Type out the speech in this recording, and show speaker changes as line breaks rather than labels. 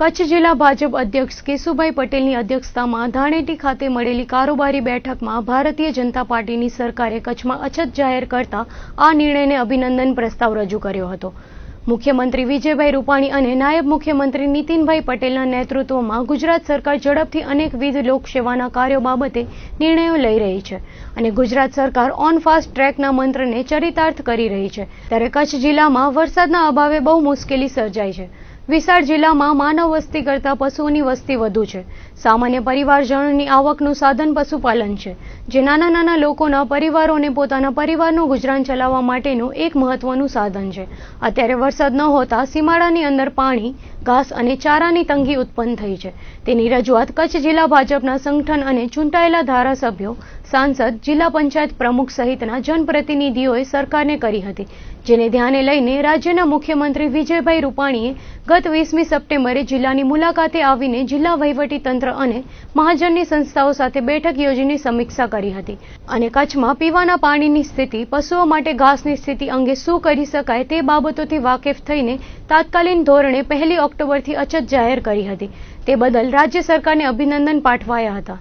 કચ્છ જિલ્લા ભાજપ અધ્યક્ષ કેશુભાઈ પટેલની અધ્યક્ષતામાં ધાણેટી ખાતે મળેલી કારોબારી બેઠકમાં ભારતીય જનતા પાર્ટીની સરકારે કચ્છમાં અછત જાહેર કરતા આ નિર્ણયને અભિનંદન પ્રસ્તાવ રજૂ કર્યો હતો મુખ્યમંત્રી વિજયભાઈ રૂપાણી અને નાયબ મુખ્યમંત્રી નીતિનભાઈ પટેલના નેતૃત્વમાં ગુજરાત સરકાર ઝડપથી અનેકવિધ લોકસેવાના કાર્યો બાબતે નિર્ણયો લઈ રહી છે અને ગુજરાત સરકાર ઓન ફાસ્ટ ટ્રેકના મંત્રને ચરિતાર્થ કરી રહી છે ત્યારે કચ્છ જિલ્લામાં વરસાદના અભાવે બહુ મુશ્કેલી સર્જાઈ છે વિશાળ જિલ્લામાં માનવ વસ્તી કરતા પશુઓની વસ્તી વધુ છે સામાન્ય પરિવારજનોની આવકનું સાધન પશુપાલન છે જે નાના નાના લોકોના પરિવારોને પોતાના પરિવારનું ગુજરાન ચલાવવા માટેનું એક મહત્વનું સાધન છે અત્યારે વરસાદ ન હોતા સીમાડાની અંદર પાણી ઘાસ અને ચારાની તંગી ઉત્પન્ન થઈ છે તેની રજૂઆત કચ્છ જિલ્લા ભાજપના સંગઠન અને ચૂંટાયેલા ધારાસભ્યો સાંસદ જિલ્લા પંચાયત પ્રમુખ સહિતના જનપ્રતિનિધિઓએ સરકારને કરી હતી જેને ધ્યાને લઈને રાજ્યના મુખ્યમંત્રી વિજયભાઈ રૂપાણીએ ગત વીસમી સપ્ટેમ્બરે જિલ્લાની મુલાકાતે આવીને જિલ્લા વહીવટી તંત્ર અને મહાજનની સંસ્થાઓ સાથે બેઠક યોજીને સમીક્ષા કરી હતી અને કચ્છમાં પીવાના પાણીની સ્થિતિ પશુઓ માટે ઘાસની સ્થિતિ અંગે શું કરી શકાય તે બાબતોથી વાકેફ થઈને તાત્કાલીન ધોરણે પહેલી ઓક્ટોબરથી અછત જાહેર કરી હતી તે બદલ રાજ્ય સરકારને અભિનંદન પાઠવાયા હતા